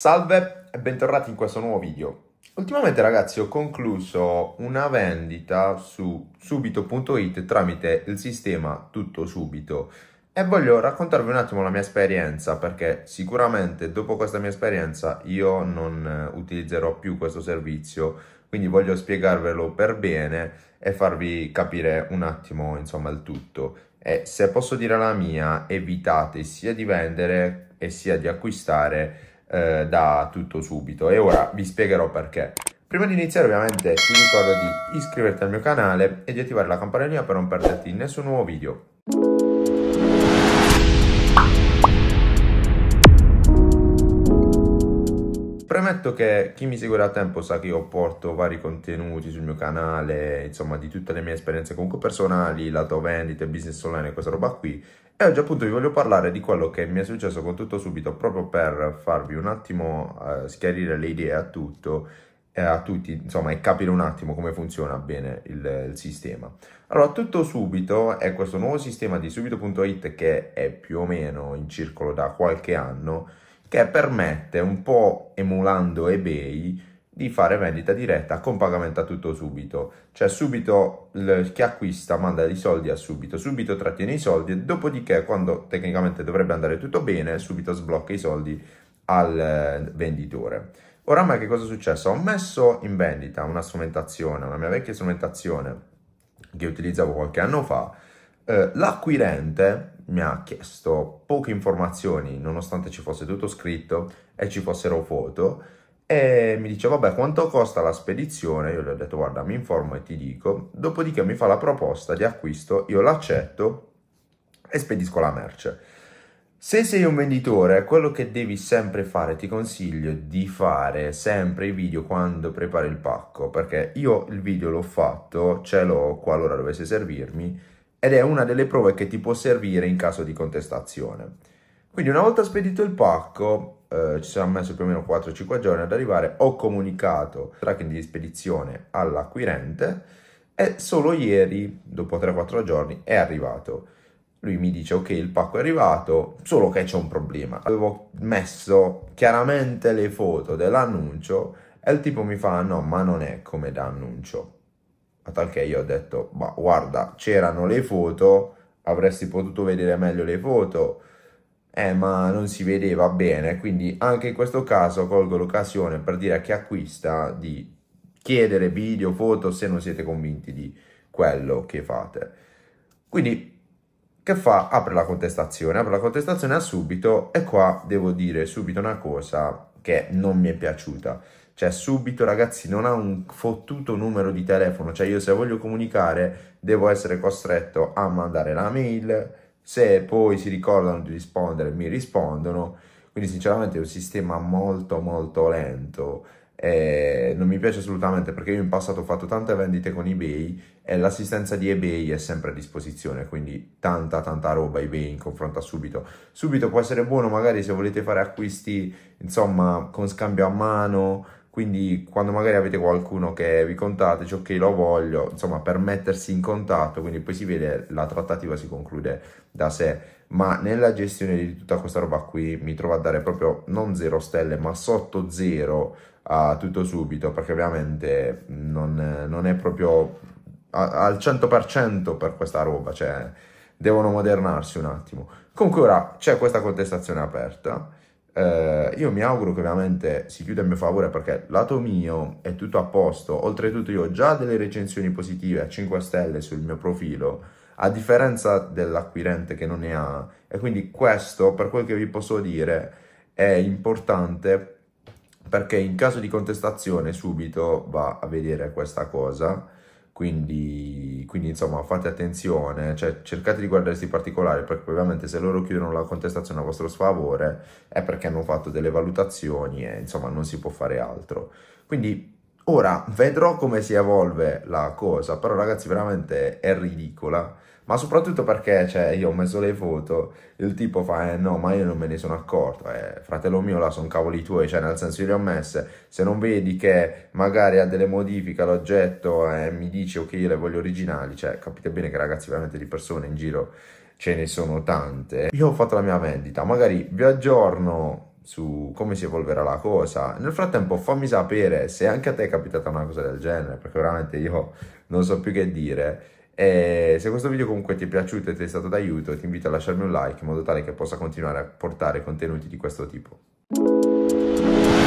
Salve e bentornati in questo nuovo video. Ultimamente ragazzi ho concluso una vendita su subito.it tramite il sistema tutto subito e voglio raccontarvi un attimo la mia esperienza perché sicuramente dopo questa mia esperienza io non eh, utilizzerò più questo servizio quindi voglio spiegarvelo per bene e farvi capire un attimo insomma il tutto e se posso dire la mia evitate sia di vendere e sia di acquistare eh, da tutto subito e ora vi spiegherò perché. Prima di iniziare ovviamente ti ricordo di iscriverti al mio canale e di attivare la campanellina per non perderti nessun nuovo video. Premetto che chi mi segue da tempo sa che io porto vari contenuti sul mio canale, insomma di tutte le mie esperienze comunque personali, lato vendite, business online e questa roba qui e oggi appunto vi voglio parlare di quello che mi è successo con tutto subito proprio per farvi un attimo eh, schiarire le idee a tutto eh, a tutti, insomma, e capire un attimo come funziona bene il, il, sistema. Allora, tutto subito è questo nuovo sistema di subito.it che è più o meno in circolo da qualche anno che permette un po' emulando eBay di fare vendita diretta con pagamento a tutto subito, cioè subito chi acquista manda i soldi a subito, subito trattiene i soldi e dopodiché quando tecnicamente dovrebbe andare tutto bene, subito sblocca i soldi al eh, venditore. Oramai che cosa è successo? Ho messo in vendita una strumentazione, una mia vecchia strumentazione che utilizzavo qualche anno fa eh, l'acquirente mi ha chiesto poche informazioni, nonostante ci fosse tutto scritto e ci fossero foto, e mi dice vabbè quanto costa la spedizione, io gli ho detto guarda mi informo e ti dico, dopodiché mi fa la proposta di acquisto, io l'accetto e spedisco la merce. Se sei un venditore, quello che devi sempre fare, ti consiglio di fare sempre i video quando prepari il pacco, perché io il video l'ho fatto, ce l'ho qualora dovesse servirmi, ed è una delle prove che ti può servire in caso di contestazione. Quindi una volta spedito il pacco, eh, ci siamo messo più o meno 4-5 giorni ad arrivare, ho comunicato tracking di spedizione all'acquirente e solo ieri, dopo 3-4 giorni, è arrivato. Lui mi dice ok il pacco è arrivato, solo che c'è un problema. Avevo messo chiaramente le foto dell'annuncio e il tipo mi fa no ma non è come da annuncio. A tal che io ho detto, ma guarda, c'erano le foto, avresti potuto vedere meglio le foto, eh, ma non si vedeva bene, quindi anche in questo caso colgo l'occasione per dire a chi acquista di chiedere video, foto se non siete convinti di quello che fate. Quindi che fa? Apre la contestazione, apre la contestazione subito e qua devo dire subito una cosa che non mi è piaciuta. Cioè, subito, ragazzi, non ha un fottuto numero di telefono. Cioè, io se voglio comunicare, devo essere costretto a mandare la mail. Se poi si ricordano di rispondere, mi rispondono. Quindi, sinceramente, è un sistema molto, molto lento eh, non mi piace assolutamente perché io in passato ho fatto tante vendite con eBay e l'assistenza di eBay è sempre a disposizione, quindi tanta tanta roba eBay in confronto a Subito. Subito può essere buono magari se volete fare acquisti, insomma, con scambio a mano, quindi quando magari avete qualcuno che vi contate, dice ok lo voglio, insomma per mettersi in contatto, quindi poi si vede la trattativa si conclude da sé. Ma nella gestione di tutta questa roba qui mi trovo a dare proprio non zero stelle, ma sotto zero a tutto subito, perché ovviamente non, non è proprio a, al 100% per questa roba, cioè devono modernarsi un attimo. Comunque ora c'è questa contestazione aperta eh, io mi auguro che ovviamente si chiuda a mio favore perché lato mio è tutto a posto. Oltretutto, io ho già delle recensioni positive a 5 stelle sul mio profilo, a differenza dell'acquirente che non ne ha. E quindi questo, per quel che vi posso dire, è importante perché in caso di contestazione subito va a vedere questa cosa quindi, quindi, insomma fate attenzione, cioè, cercate di guardare questi particolari perché ovviamente se loro chiudono la contestazione a vostro sfavore è perché hanno fatto delle valutazioni e insomma non si può fare altro. Quindi ora vedrò come si evolve la cosa, però ragazzi veramente è ridicola ma soprattutto perché cioè, io ho messo le foto, il tipo fa, eh no, ma io non me ne sono accorto, eh, fratello mio là sono cavoli tuoi, cioè nel senso io le ho messe, se non vedi che magari ha delle modifiche all'oggetto e eh, mi dice ok io le voglio originali, cioè capite bene che ragazzi veramente di persone in giro ce ne sono tante, io ho fatto la mia vendita, magari vi aggiorno su come si evolverà la cosa. Nel frattempo fammi sapere se anche a te è capitata una cosa del genere, perché veramente io non so più che dire. E se questo video comunque ti è piaciuto e ti è stato d'aiuto, ti invito a lasciarmi un like in modo tale che possa continuare a portare contenuti di questo tipo.